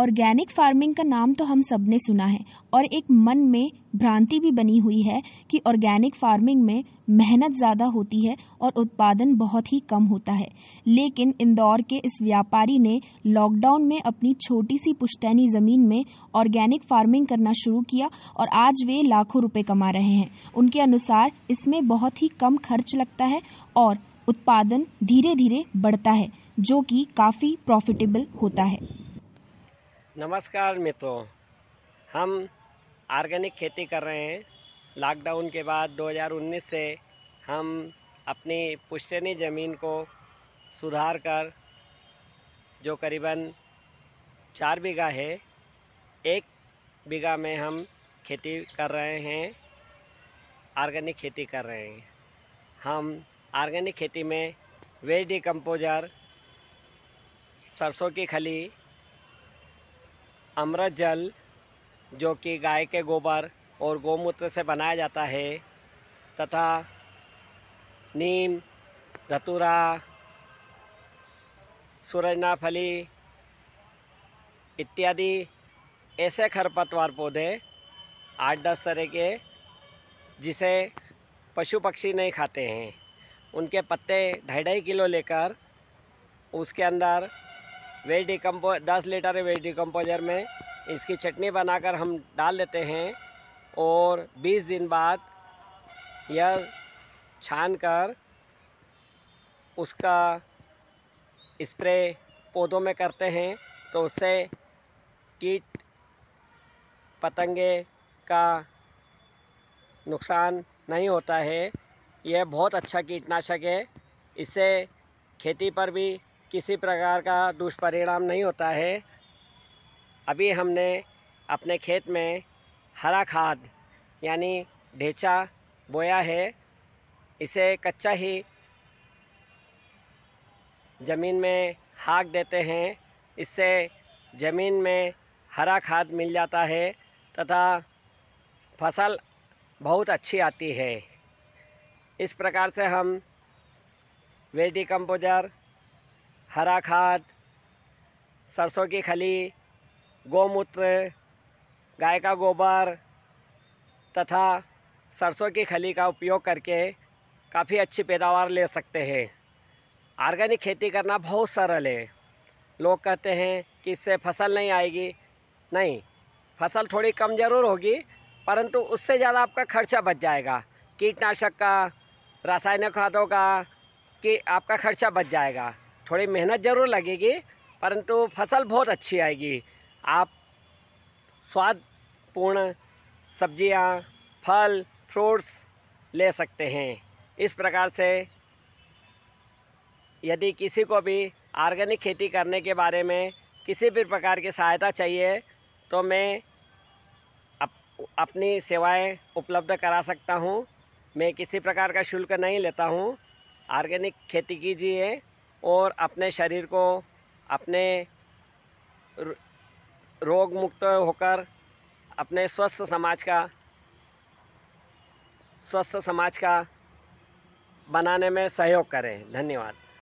organic farming का नाम तो हम सब ने सुना है और एक मन में भ्रांति भी बनी हुई है कि ऑर्गेनिक फार्मिंग में मेहनत ज़्यादा होती है और उत्पादन बहुत ही कम होता है लेकिन इंदौर के इस व्यापारी ने लॉकडाउन में अपनी छोटी सी पुश्तैनी ज़मीन में ऑर्गेनिक फार्मिंग करना शुरू किया और आज वे लाखों रुपए कमा रहे हैं उनके अनुसार इसमें बहुत ही कम खर्च लगता है और उत्पादन धीरे धीरे बढ़ता है जो कि काफ़ी प्रॉफिटेबल होता है नमस्कार मित्रों हम ऑर्गेनिक खेती कर रहे हैं लॉकडाउन के बाद 2019 से हम अपनी पुश्तनी ज़मीन को सुधार कर जो करीबन चार बीघा है एक बीघा में हम खेती कर रहे हैं ऑर्गेनिक खेती कर रहे हैं हम ऑर्गेनिक खेती में वेज डिकम्पोजर सरसों की खली अमृत जल जो कि गाय के गोबर और गोमूत्र से बनाया जाता है तथा नीम धतूरा सूरजनाफली इत्यादि ऐसे खरपतवार पौधे आठ दस तरह के जिसे पशु पक्षी नहीं खाते हैं उनके पत्ते ढाई ढाई किलो लेकर उसके अंदर वेज डिकम्पो दस लीटर वेज डिकम्पोजर में इसकी चटनी बनाकर हम डाल देते हैं और 20 दिन बाद यह छान कर उसका स्प्रे पौधों में करते हैं तो उससे कीट पतंगे का नुकसान नहीं होता है यह बहुत अच्छा कीटनाशक है इससे खेती पर भी किसी प्रकार का दुष्परिणाम नहीं होता है अभी हमने अपने खेत में हरा खाद यानी ढेचा बोया है इसे कच्चा ही ज़मीन में हाक देते हैं इससे ज़मीन में हरा खाद मिल जाता है तथा फसल बहुत अच्छी आती है इस प्रकार से हम वेडी कंपोजर हरा खाद सरसों की खली गौमूत्र गाय का गोबर तथा सरसों की खली का उपयोग करके काफ़ी अच्छी पैदावार ले सकते हैं ऑर्गेनिक खेती करना बहुत सरल है लोग कहते हैं कि इससे फसल नहीं आएगी नहीं फसल थोड़ी कम ज़रूर होगी परंतु उससे ज़्यादा आपका खर्चा बच जाएगा कीटनाशक का रासायनिक खादों का कि आपका खर्चा बच जाएगा थोड़ी मेहनत ज़रूर लगेगी परंतु फसल बहुत अच्छी आएगी आप स्वाद पूर्ण सब्जियां, फल फ्रूट्स ले सकते हैं इस प्रकार से यदि किसी को भी ऑर्गेनिक खेती करने के बारे में किसी भी प्रकार की सहायता चाहिए तो मैं अप, अपनी सेवाएं उपलब्ध करा सकता हूं मैं किसी प्रकार का शुल्क नहीं लेता हूं ऑर्गेनिक खेती कीजिए और अपने शरीर को अपने रोग मुक्त होकर अपने स्वस्थ समाज का स्वस्थ समाज का बनाने में सहयोग करें धन्यवाद